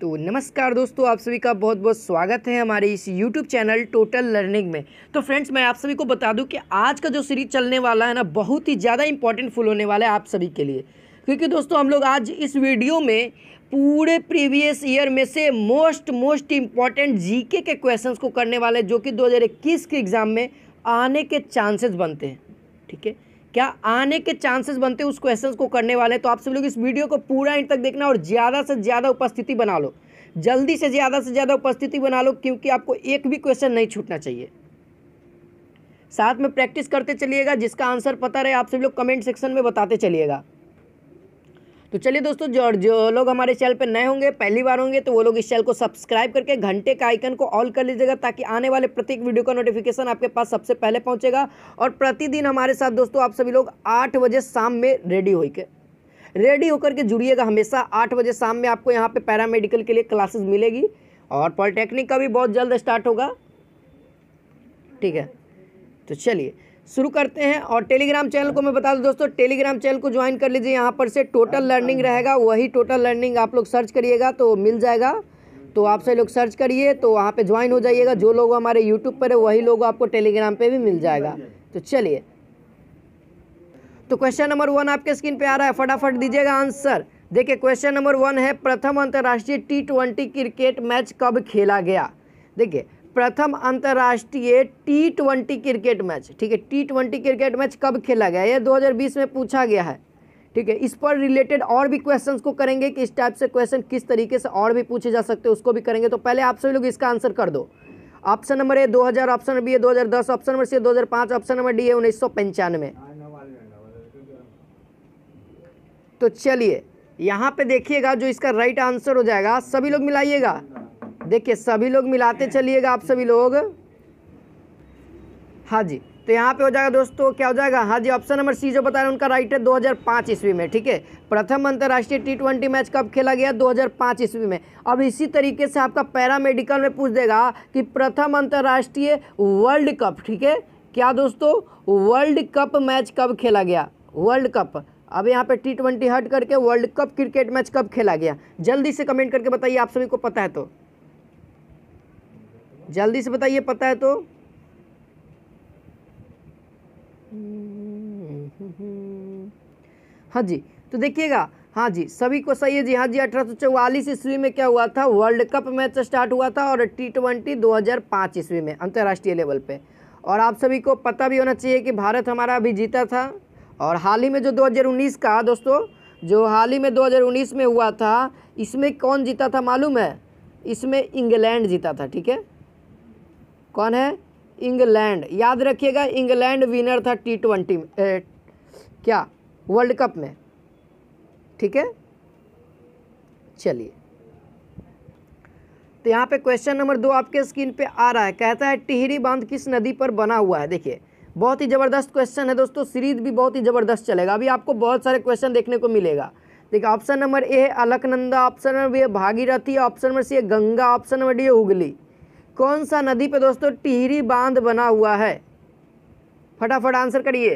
तो नमस्कार दोस्तों आप सभी का बहुत बहुत स्वागत है हमारे इस YouTube चैनल टोटल लर्निंग में तो फ्रेंड्स मैं आप सभी को बता दूं कि आज का जो सीरीज चलने वाला है ना बहुत ही ज़्यादा इंपॉर्टेंट फुल होने वाला है आप सभी के लिए क्योंकि दोस्तों हम लोग आज इस वीडियो में पूरे प्रीवियस ईयर में से मोस्ट मोस्ट इम्पॉर्टेंट जी के क्वेश्चन को करने वाले जो कि दो के एग्ज़ाम में आने के चांसेस बनते हैं क्या आने के चांसेस बनते हैं उस क्वेश्चन को करने वाले तो आप सब लोग इस वीडियो को पूरा इंड तक देखना और ज़्यादा से ज़्यादा उपस्थिति बना लो जल्दी से ज़्यादा से ज़्यादा उपस्थिति बना लो क्योंकि आपको एक भी क्वेश्चन नहीं छूटना चाहिए साथ में प्रैक्टिस करते चलिएगा जिसका आंसर पता रहे आप सब लोग कमेंट सेक्शन में बताते चलिएगा तो चलिए दोस्तों जो जो लोग हमारे चैनल पर नए होंगे पहली बार होंगे तो वो लोग इस चैनल को सब्सक्राइब करके घंटे का आइकन को ऑल कर लीजिएगा ताकि आने वाले प्रत्येक वीडियो का नोटिफिकेशन आपके पास सबसे पहले पहुँचेगा और प्रतिदिन हमारे साथ दोस्तों आप सभी लोग आठ बजे शाम में रेडी होकर रेडी होकर के जुड़िएगा हमेशा आठ बजे शाम में आपको यहाँ पर पैरामेडिकल के लिए क्लासेज मिलेगी और पॉलिटेक्निक का भी बहुत जल्द स्टार्ट होगा ठीक है तो चलिए शुरू करते हैं और टेलीग्राम चैनल को मैं बता दूं दोस्तों टेलीग्राम चैनल को ज्वाइन कर लीजिए यहाँ पर से टोटल लर्निंग रहेगा वही टोटल लर्निंग आप लोग सर्च करिएगा तो मिल जाएगा तो आप सभी लोग सर्च करिए तो वहाँ पे ज्वाइन हो जाइएगा जो लोग हमारे यूट्यूब पर है वही लोग आपको टेलीग्राम पर भी मिल जाएगा तो चलिए तो क्वेश्चन नंबर वन आपके स्क्रीन पर आ रहा है फटाफट दीजिएगा आंसर देखिए क्वेश्चन नंबर वन है प्रथम अंतर्राष्ट्रीय टी ट्वेंटी क्रिकेट मैच कब खेला गया देखिए प्रथम अंतर्राष्ट्रीय टी ट्वेंटी क्रिकेट मैच ठीक है टी ट्वेंटी क्रिकेट मैच कब खेला गया यह 2020 में पूछा गया है ठीक है इस पर रिलेटेड और भी क्वेश्चंस को करेंगे कि इस टाइप से क्वेश्चन किस तरीके से और भी पूछे जा सकते हैं उसको भी करेंगे तो पहले आप सभी लोग इसका आंसर कर दो option number A 2000 option number B है 2010 option number C 2005 option number D है उन्नीस तो चलिए यहाँ पे देखिएगा जो इसका राइट आंसर हो जाएगा सभी लोग मिलाइएगा देखिए सभी लोग मिलाते चलिएगा आप सभी लोग हाँ जी तो यहाँ पे हो जाएगा दोस्तों क्या हो जाएगा हाँ जी ऑप्शन नंबर सी जो बता रहे हैं उनका राइट है 2005 ईस्वी में ठीक है प्रथम अंतर्राष्ट्रीय टी ट्वेंटी मैच कब खेला गया 2005 ईस्वी में अब इसी तरीके से आपका पैरा मेडिकल में पूछ देगा कि प्रथम अंतर्राष्ट्रीय वर्ल्ड कप ठीक है क्या दोस्तों वर्ल्ड कप मैच कब खेला गया वर्ल्ड कप अब यहाँ पे टी ट्वेंटी हट करके वर्ल्ड कप क्रिकेट मैच कब खेला गया जल्दी से कमेंट करके बताइए आप सभी को पता है तो जल्दी से बताइए पता है तो हाँ जी तो देखिएगा हाँ जी सभी को सही है जी हाँ जी अठारह सौ चौवालीस ईस्वी में क्या हुआ था वर्ल्ड कप मैच स्टार्ट हुआ था और टी ट्वेंटी दो हजार पाँच ईस्वी में अंतर्राष्ट्रीय लेवल पे और आप सभी को पता भी होना चाहिए कि भारत हमारा अभी जीता था और हाल ही में जो 2019 का दोस्तों जो हाल ही में 2019 में हुआ था इसमें कौन जीता था मालूम है इसमें इंग्लैंड जीता था ठीक है कौन है इंग्लैंड याद रखिएगा इंग्लैंड विनर था टी ट्वेंटी क्या वर्ल्ड कप में ठीक है चलिए तो यहाँ पे क्वेश्चन नंबर दो आपके स्क्रीन पे आ रहा है कहता है टिहरी बांध किस नदी पर बना हुआ है देखिए बहुत ही ज़बरदस्त क्वेश्चन है दोस्तों सीरीज भी बहुत ही ज़बरदस्त चलेगा अभी आपको बहुत सारे क्वेश्चन देखने को मिलेगा देखिए ऑप्शन नंबर ए है अलकनंदा ऑप्शन नंबर बी है भागीरथी ऑप्शन नंबर सी है गंगा ऑप्शन नंबर डी है हुगली कौन सा नदी पे दोस्तों टिहरी बांध बना हुआ है फटाफट आंसर करिए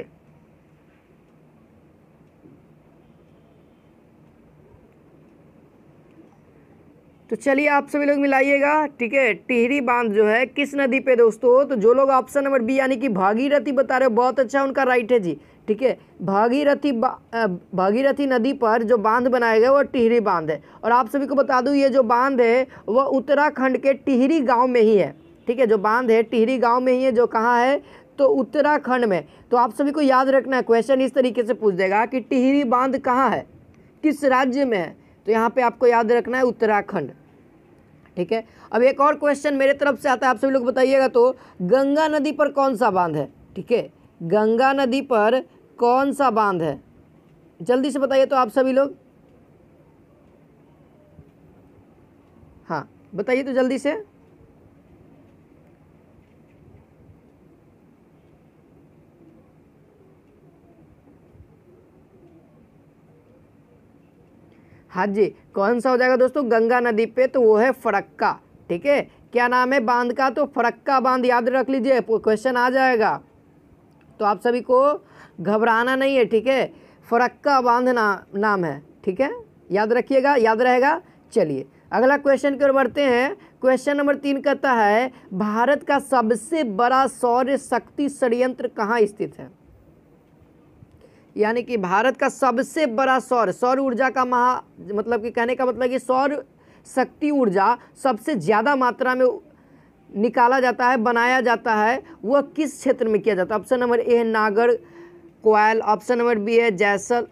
तो चलिए आप सभी लोग मिलाइएगा ठीक है टिहरी बांध जो है किस नदी पे दोस्तों तो जो लोग ऑप्शन नंबर बी यानी कि भागीरथी बता रहे हो बहुत अच्छा उनका राइट है जी ठीक है भागीरथी बा भागीरथी नदी पर जो बांध बनाया गया वो टिहरी बांध है और आप सभी को बता दूं ये जो बांध है वह उत्तराखंड के टिहरी गांव में ही है ठीक है जो बांध है टिहरी गांव में ही है जो कहाँ है तो उत्तराखंड में तो आप सभी को याद रखना है क्वेश्चन इस तरीके से पूछ देगा कि टिहरी बांध कहाँ है किस राज्य में है तो यहाँ पे आपको याद रखना है उत्तराखंड ठीक है अब एक और क्वेश्चन मेरे तरफ से आता है आप सभी लोग बताइएगा तो गंगा नदी पर कौन सा बांध है ठीक है गंगा नदी पर कौन सा बांध है जल्दी से बताइए तो आप सभी लोग हाँ बताइए तो जल्दी से हाँ जी कौन सा हो जाएगा दोस्तों गंगा नदी पे तो वो है फरक्का ठीक है क्या नाम है बांध का तो फरक्का बांध याद रख लीजिए क्वेश्चन आ जाएगा तो आप सभी को घबराना नहीं है ठीक है फरक्का बांध ना, नाम है ठीक है याद रखिएगा याद रहेगा चलिए अगला क्वेश्चन की ओर बढ़ते हैं क्वेश्चन नंबर तीन कहता है भारत का सबसे बड़ा सौर्य शक्ति षडयंत्र कहाँ स्थित है यानी कि भारत का सबसे बड़ा सौर सौर ऊर्जा का महा मतलब कि कहने का मतलब कि सौर शक्ति ऊर्जा सबसे ज़्यादा मात्रा में निकाला जाता है बनाया जाता है वह किस क्षेत्र में किया जाता है ऑप्शन नंबर ए है नागर कोयल ऑप्शन नंबर बी है जैसल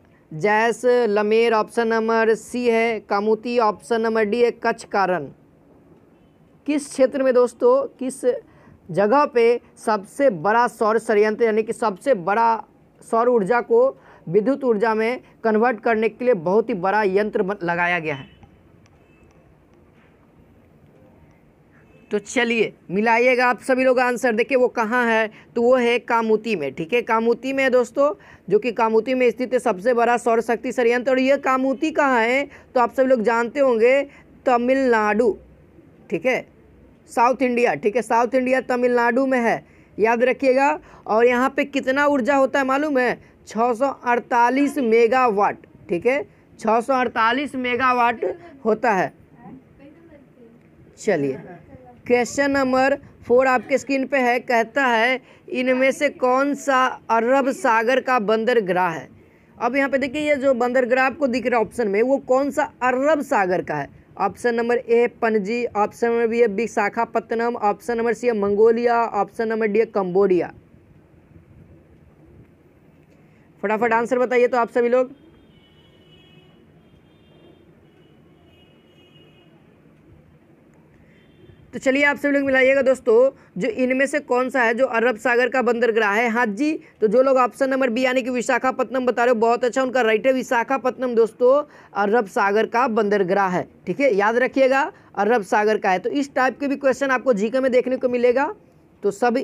जैस लमेर ऑप्शन नंबर सी है कामुती ऑप्शन नंबर डी है कच्छ कारण किस क्षेत्र में दोस्तों किस जगह पे सबसे बड़ा सौर संयंत्र यानी कि सबसे बड़ा सौर ऊर्जा को विद्युत ऊर्जा में कन्वर्ट करने के लिए बहुत ही बड़ा यंत्र लगाया गया है तो चलिए मिलाइएगा आप सभी लोग आंसर देखिए वो कहाँ है तो वो है कामूती में ठीक है कामूती में दोस्तों जो कि कामूती में स्थित है सबसे बड़ा सौर शक्ति संयंत्र और यह कामूती कहाँ है तो आप सभी लोग जानते होंगे तमिलनाडु ठीक है साउथ इंडिया ठीक है साउथ इंडिया तमिलनाडु में है याद रखिएगा और यहाँ पे कितना ऊर्जा होता है मालूम है 648 मेगावाट ठीक है 648 मेगावाट होता है चलिए क्वेश्चन नंबर फोर आपके स्क्रीन पे है कहता है इनमें से कौन सा अरब सागर का बंदरगाह है अब यहाँ पे देखिए ये जो बंदरगाह आपको दिख रहा है ऑप्शन में वो कौन सा अरब सागर का है option number A Panaji option number B है विशाखापत्तनम ऑप्शन नंबर सी है मंगोलिया ऑप्शन नंबर डी है कम्बोडिया फटाफट आंसर बताइए तो आप सभी लोग तो चलिए आप सभी लोग मिलाइएगा दोस्तों जो इनमें से कौन सा है जो अरब सागर का बंदरगाह है हाँ जी तो जो लोग ऑप्शन नंबर बी यानी कि विशाखापत्नम बता रहे हो बहुत अच्छा उनका राइट है विशाखापत्नम दोस्तों अरब सागर का बंदरगाह है ठीक है याद रखिएगा अरब सागर का है तो इस टाइप के भी क्वेश्चन आपको जीके में देखने को मिलेगा तो सब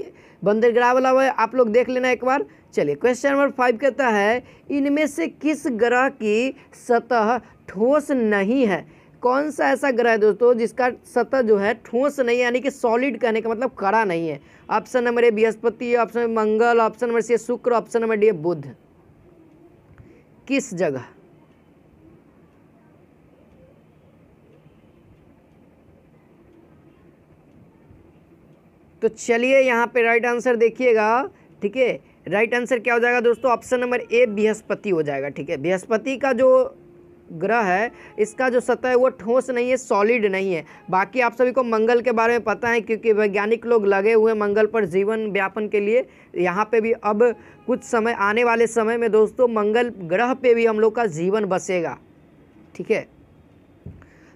बंदरगाह वाला आप लोग देख लेना एक बार चलिए क्वेश्चन नंबर फाइव कहता है इनमें से किस ग्रह की सतह ठोस नहीं है कौन सा ऐसा ग्रह है दोस्तों जिसका सतह जो है ठोस नहीं है यानी कि सॉलिड कहने का मतलब कड़ा नहीं है ऑप्शन नंबर ए बृहस्पति ऑप्शन नंबर मंगल ऑप्शन नंबर सी शुक्र ऑप्शन नंबर डी बुध किस जगह तो चलिए यहाँ पे राइट आंसर देखिएगा ठीक है राइट आंसर क्या हो जाएगा दोस्तों ऑप्शन नंबर ए बृहस्पति हो जाएगा ठीक है बृहस्पति का जो ग्रह है इसका जो सतह है वो ठोस नहीं है सॉलिड नहीं है बाकी आप सभी को मंगल के बारे में पता है क्योंकि वैज्ञानिक लोग लगे हुए मंगल पर जीवन व्यापन के लिए यहाँ पे भी अब कुछ समय आने वाले समय में दोस्तों मंगल ग्रह पे भी हम लोग का जीवन बसेगा ठीक है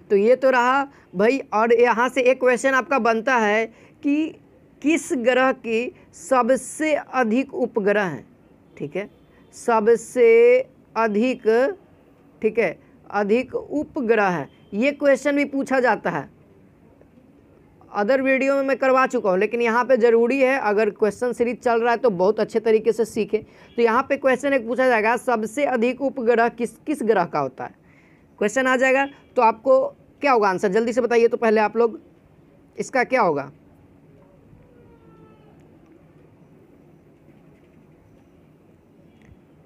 तो ये तो रहा भाई और यहाँ से एक क्वेश्चन आपका बनता है कि किस ग्रह की सबसे अधिक उपग्रह हैं ठीक है सबसे अधिक ठीक है अधिक उपग्रह है ये क्वेश्चन भी पूछा जाता है अदर वीडियो में मैं करवा चुका हूँ लेकिन यहाँ पे ज़रूरी है अगर क्वेश्चन सीरीज चल रहा है तो बहुत अच्छे तरीके से सीखे तो यहाँ पे क्वेश्चन एक पूछा जाएगा सबसे अधिक उपग्रह किस किस ग्रह का होता है क्वेश्चन आ जाएगा तो आपको क्या होगा आंसर जल्दी से बताइए तो पहले आप लोग इसका क्या होगा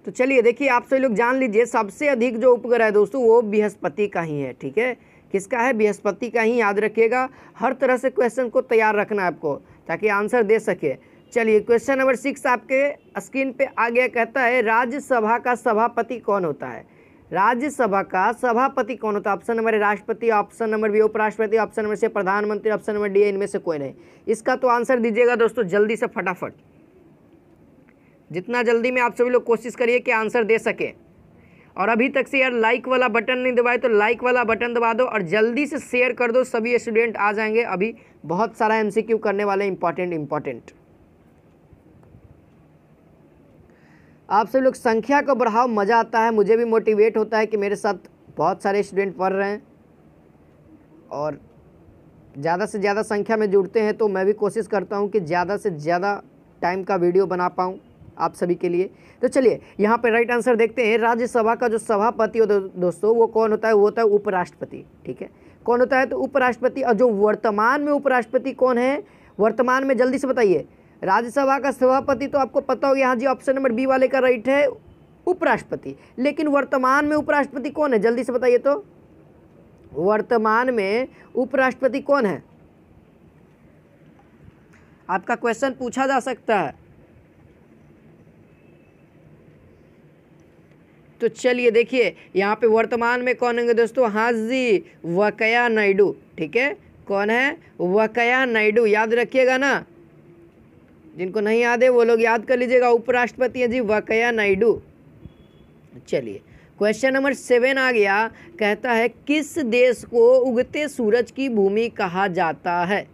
तो चलिए देखिए आप सभी लोग जान लीजिए सबसे अधिक जो उपग्रह है दोस्तों वो बृहस्पति का ही है ठीक है किसका है बृहस्पति का ही याद रखिएगा हर तरह से क्वेश्चन को तैयार रखना आपको ताकि आंसर दे सके चलिए क्वेश्चन नंबर सिक्स आपके स्क्रीन पे आ गया कहता है राज्यसभा का सभापति कौन होता है राज्यसभा का सभापति कौन होता है ऑप्शन नंबर राष्ट्रपति ऑप्शन नंबर बी उपराष्ट्रपति ऑप्शन नंबर से प्रधानमंत्री ऑप्शन नंबर डी इनमें से कोई नहीं इसका तो आंसर दीजिएगा दोस्तों जल्दी से फटाफट जितना जल्दी में आप सभी लोग कोशिश करिए कि आंसर दे सके और अभी तक से यार लाइक वाला बटन नहीं दबाए तो लाइक वाला बटन दबा दो और जल्दी से शेयर कर दो सभी स्टूडेंट आ जाएंगे अभी बहुत सारा एमसीक्यू करने वाले इंपॉर्टेंट इंपॉर्टेंट आप सब लोग संख्या को बढ़ाओ मज़ा आता है मुझे भी मोटिवेट होता है कि मेरे साथ बहुत सारे स्टूडेंट पढ़ रहे हैं और ज़्यादा से ज़्यादा संख्या में जुड़ते हैं तो मैं भी कोशिश करता हूँ कि ज़्यादा से ज़्यादा टाइम का वीडियो बना पाऊँ आप सभी के लिए तो चलिए यहाँ पे राइट आंसर देखते हैं राज्यसभा का जो सभापति होता है दोस्तों वो कौन होता है वो होता है उपराष्ट्रपति ठीक है कौन होता है तो उपराष्ट्रपति और जो वर्तमान में उपराष्ट्रपति कौन है वर्तमान में जल्दी से बताइए राज्यसभा का सभापति तो आपको पता होगा यहाँ जी ऑप्शन नंबर बी वाले का राइट है उपराष्ट्रपति लेकिन वर्तमान में उपराष्ट्रपति कौन है जल्दी से बताइए तो वर्तमान में उपराष्ट्रपति कौन है आपका क्वेश्चन पूछा जा सकता है तो चलिए देखिए यहाँ पे वर्तमान में कौन होंगे दोस्तों हाजी वकया नायडू ठीक है कौन है वकया नायडू याद रखिएगा ना जिनको नहीं याद है वो लोग याद कर लीजिएगा उपराष्ट्रपति हैं जी वकया नायडू चलिए क्वेश्चन नंबर सेवन आ गया कहता है किस देश को उगते सूरज की भूमि कहा जाता है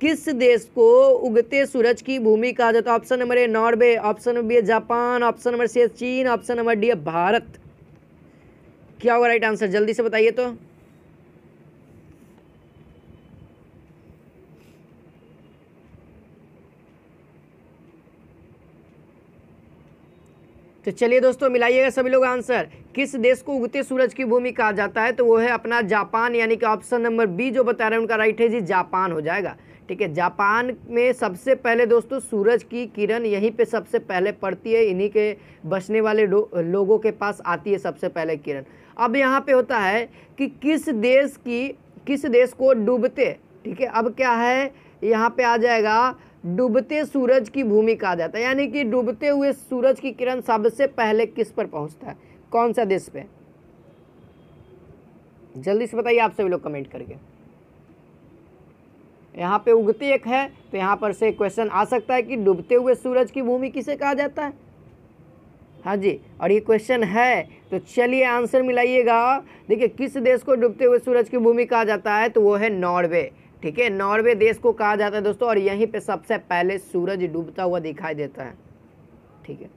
किस देश को उगते सूरज की भूमि कहा जाता है तो option number A Norway option number B Japan option number C चीन ऑप्शन नंबर डी भारत क्या होगा राइट आंसर जल्दी से बताइए तो तो चलिए दोस्तों मिलाइएगा सभी लोग आंसर किस देश को उगते सूरज की भूमि कहा जाता है तो वो है अपना जापान यानी कि ऑप्शन नंबर बी जो बता रहे हैं उनका राइट है जी जापान हो जाएगा ठीक है जापान में सबसे पहले दोस्तों सूरज की किरण यहीं पे सबसे पहले पड़ती है इन्हीं के बसने वाले लोगों के पास आती है सबसे पहले किरण अब यहाँ पे होता है कि किस देश की किस देश को डूबते ठीक है अब क्या है यहाँ पे आ जाएगा डूबते सूरज की भूमि कहा जाता है यानी कि डूबते हुए सूरज की किरण सबसे पहले किस पर पहुँचता है कौन सा देश पर जल्दी से बताइए आप सभी लोग कमेंट करके यहाँ पे उगती एक है तो यहाँ पर से क्वेश्चन आ सकता है कि डूबते हुए सूरज की भूमि किसे कहा जाता है हाँ जी और ये क्वेश्चन है तो चलिए आंसर मिलाइएगा देखिए किस देश को डूबते हुए सूरज की भूमि कहा जाता है तो वो है नॉर्वे ठीक है नॉर्वे देश को कहा जाता है दोस्तों और यहीं पे सबसे पहले सूरज डूबता हुआ दिखाई देता है ठीक है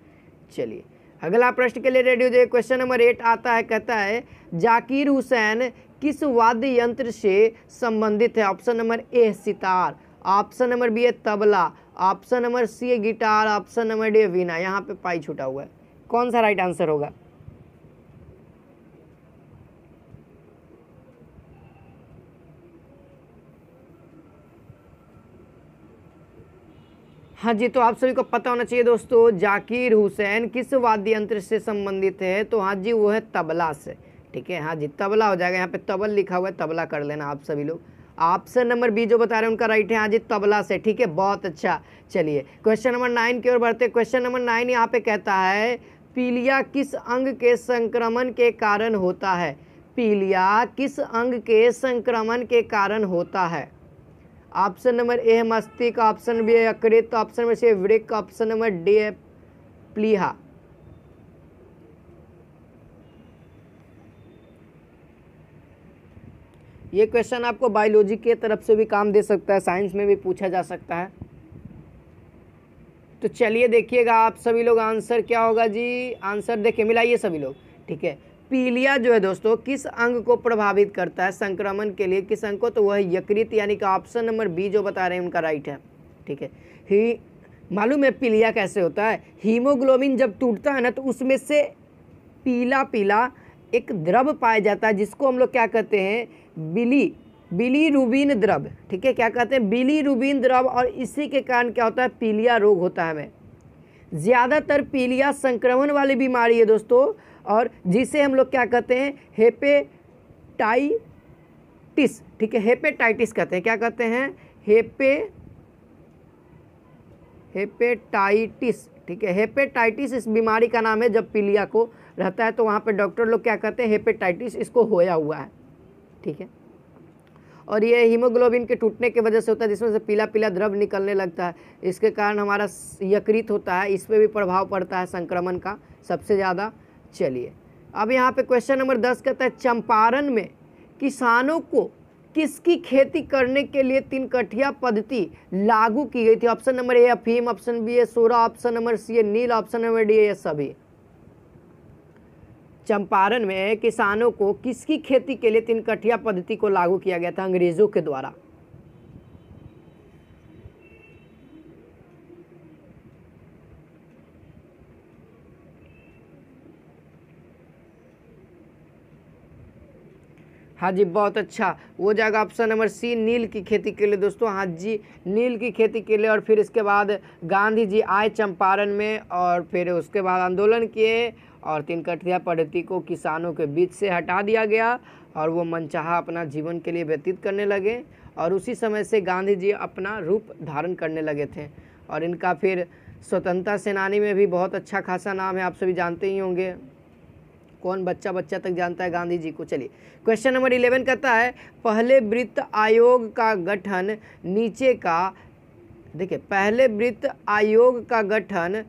चलिए अगला प्रश्न के लिए रेडियो क्वेश्चन नंबर एट आता है कहता है जाकिर हुसैन किस वाद्य यंत्र से संबंधित है option number A sitar option number B है तबला ऑप्शन नंबर सी है गिटार ऑप्शन नंबर डी है वीना यहाँ पे पाई छूटा हुआ है कौन सा राइट आंसर होगा हाँ जी तो आप सभी को पता होना चाहिए दोस्तों जाकिर हुसैन किस वाद्य यंत्र से संबंधित है तो हाँ जी वो है तबला से ठीक है हाँ जी तबला हो जाएगा यहाँ पे तबल लिखा हुआ है तबला कर लेना आप सभी लोग ऑप्शन नंबर बी जो बता रहे हैं उनका राइट है हाँ जी तबला से ठीक है बहुत अच्छा चलिए क्वेश्चन नंबर नाइन की ओर बढ़ते क्वेश्चन नंबर नाइन यहाँ पे कहता है पीलिया किस अंग के संक्रमण के कारण होता है पीलिया किस अंग के संक्रमण के कारण होता है ऑप्शन नंबर ए है मस्तिष्क ऑप्शन बी है ऑप्शन नंबर सी है ऑप्शन नंबर डी है प्लीहा ये क्वेश्चन आपको बायोलॉजी के तरफ से भी काम दे सकता है साइंस में भी पूछा जा सकता है तो चलिए देखिएगा आप सभी लोग आंसर क्या होगा जी आंसर देखिए मिलाइए सभी लोग ठीक है पीलिया जो है दोस्तों किस अंग को प्रभावित करता है संक्रमण के लिए किस अंग को तो वह यकृत यानी कि ऑप्शन नंबर बी जो बता रहे हैं उनका राइट है ठीक है ही मालूम है पीलिया कैसे होता है हीमोग्लोबिन जब टूटता है ना तो उसमें से पीला पीला एक द्रव पाया जाता है जिसको हम लोग क्या कहते हैं बिली बिली रूबीन द्रव ठीक है क्या कहते हैं बिली रूबीन द्रव और इसी के कारण क्या होता है पीलिया रोग होता है हमें ज़्यादातर पीलिया संक्रमण वाली बीमारी है दोस्तों और जिसे हम लोग क्या कहते हैं हेपेटाइटिस ठीक है हेपेटाइटिस कहते हैं क्या कहते हैं हेपे हेपेटाइटिस ठीक है हेपेटाइटिस इस बीमारी का नाम है जब पीलिया को रहता है तो वहाँ पे डॉक्टर लोग क्या कहते हैं हेपेटाइटिस इसको होया हुआ है ठीक है और ये हीमोग्लोबिन के टूटने की वजह से होता है जिसमें से पीला पीला द्रव निकलने लगता है इसके कारण हमारा यकृत होता है इस पर भी प्रभाव पड़ता है संक्रमण का सबसे ज़्यादा चलिए अब यहाँ पे क्वेश्चन नंबर दस कहता है चंपारण में किसानों को किसकी खेती करने के लिए तीन कठिया पद्धति लागू की गई थी ऑप्शन नंबर ए अफीम ऑप्शन बी है सोरा ऑप्शन नंबर सी है नील ऑप्शन नंबर डी है सभी चंपारण में किसानों को किसकी खेती के लिए तीन कठिया पद्धति को लागू किया गया था अंग्रेजों के द्वारा हाँ जी बहुत अच्छा वो जाएगा ऑप्शन नंबर सी नील की खेती के लिए दोस्तों हाँ जी नील की खेती के लिए और फिर इसके बाद गांधी जी आए चंपारण में और फिर उसके बाद आंदोलन किए और तीनकठिया पद्धति को किसानों के बीच से हटा दिया गया और वो मनचाहा अपना जीवन के लिए व्यतीत करने लगे और उसी समय से गांधी जी अपना रूप धारण करने लगे थे और इनका फिर स्वतंत्रता सेनानी में भी बहुत अच्छा खासा नाम है आप सभी जानते ही होंगे कौन बच्चा बच्चा तक जानता है गांधी जी को चलिए क्वेश्चन नंबर इलेवन कहता है पहले वृत्त आयोग का गठन नीचे का देखिए पहले वृत्त आयोग का गठन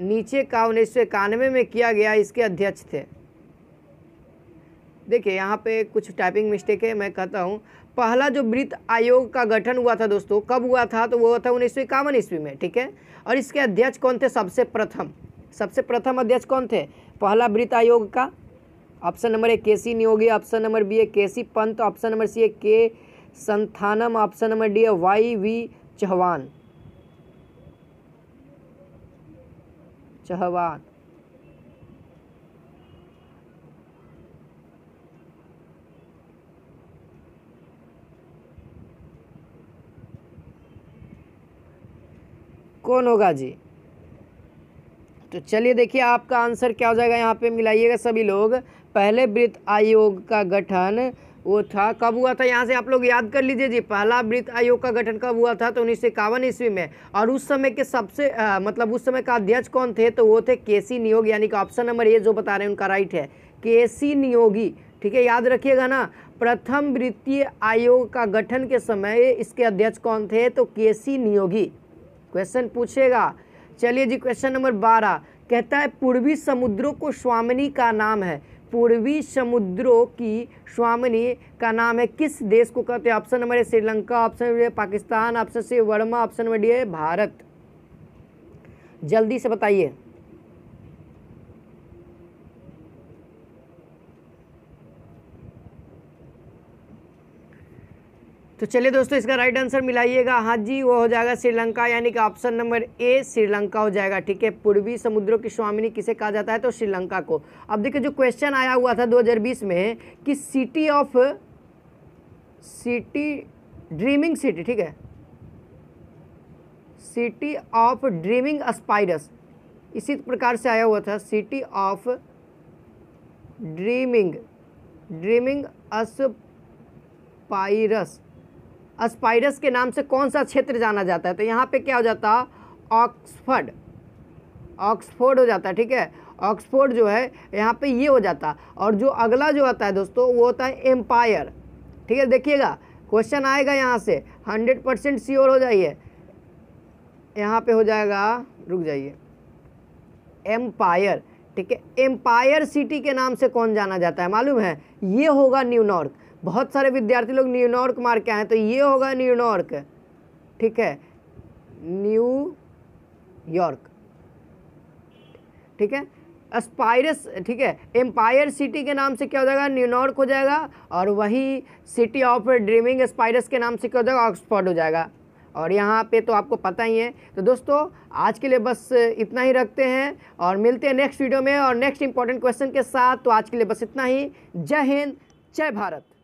नीचे का उन्नीस सौ इक्यानवे में किया गया इसके अध्यक्ष थे देखिए यहाँ पे कुछ टाइपिंग मिस्टेक है मैं कहता हूँ पहला जो वृत्त आयोग का गठन हुआ था दोस्तों कब हुआ था तो वो था उन्नीस सौ इक्यावन ईस्वी में ठीक है और इसके अध्यक्ष कौन थे सबसे प्रथम सबसे प्रथम अध्यक्ष कौन थे पहला वृत्त आयोग का option number A K C Niyogi option number B A K C Pant option number C A K Santhanam option number D है वाई वी चौहान चहवान कौन होगा जी तो चलिए देखिए आपका आंसर क्या हो जाएगा यहाँ पे मिलाइएगा सभी लोग पहले वित्त आयोग का गठन वो था कब हुआ था यहाँ से आप लोग याद कर लीजिए जी पहला वृत्त आयोग का गठन कब हुआ था तो उन्नीस सौ ईस्वी में और उस समय के सबसे आ, मतलब उस समय का अध्यक्ष कौन थे तो वो थे केसी नियोग यानी कि ऑप्शन नंबर ए जो बता रहे हैं उनका राइट है केसी नियोगी ठीक है याद रखिएगा ना प्रथम वित्तीय आयोग का गठन के समय इसके अध्यक्ष कौन थे तो सी नियोगी क्वेश्चन पूछेगा चलिए जी क्वेश्चन नंबर बारह कहता है पूर्वी समुद्रों को स्वामिनी का नाम है पूर्वी समुद्रों की स्वामिनी का नाम है किस देश को कहते हैं option number A Sri Lanka option number Pakistan option C Burma option number D है भारत जल्दी से बताइए तो चलिए दोस्तों इसका राइट आंसर मिलाइएगा हाँ जी वो हो जाएगा श्रीलंका यानी कि ऑप्शन नंबर ए श्रीलंका हो जाएगा ठीक है पूर्वी समुद्रों की स्वामिनी किसे कहा जाता है तो श्रीलंका को अब देखिए जो क्वेश्चन आया हुआ था 2020 में कि city of city dreaming city ठीक है सिटी ऑफ ड्रीमिंग स्पाइडस इसी प्रकार से आया हुआ था city of dreaming dreaming aspires spires के नाम से कौन सा क्षेत्र जाना जाता है तो यहाँ पे क्या हो जाता ऑक्सफर्ड ऑक्सफोर्ड हो जाता है ठीक है ऑक्सफोर्ड जो है यहाँ पे ये हो जाता और जो अगला जो आता है दोस्तों वो होता है एम्पायर ठीक है देखिएगा क्वेश्चन आएगा यहाँ से हंड्रेड परसेंट श्योर हो जाइए यहाँ पे हो जाएगा रुक जाइए एम्पायर ठीक है एम्पायर सिटी के नाम से कौन जाना जाता है मालूम है ये होगा नॉर्क बहुत सारे विद्यार्थी लोग न्यूयॉर्क के आए हैं तो ये होगा न्यूयॉर्क ठीक है न्यू यॉर्क ठीक है स्पायरस ठीक है एम्पायर सिटी के नाम से क्या हो जाएगा न्यूयॉर्क हो जाएगा और वही सिटी ऑफ ड्रीमिंग स्पायरस के नाम से क्या हो जाएगा ऑक्सफोर्ड हो जाएगा और यहाँ पे तो आपको पता ही है तो दोस्तों आज के लिए बस इतना ही रखते हैं और मिलते हैं नेक्स्ट वीडियो में और नेक्स्ट इंपॉर्टेंट क्वेश्चन के साथ तो आज के लिए बस इतना ही जय हिंद जय भारत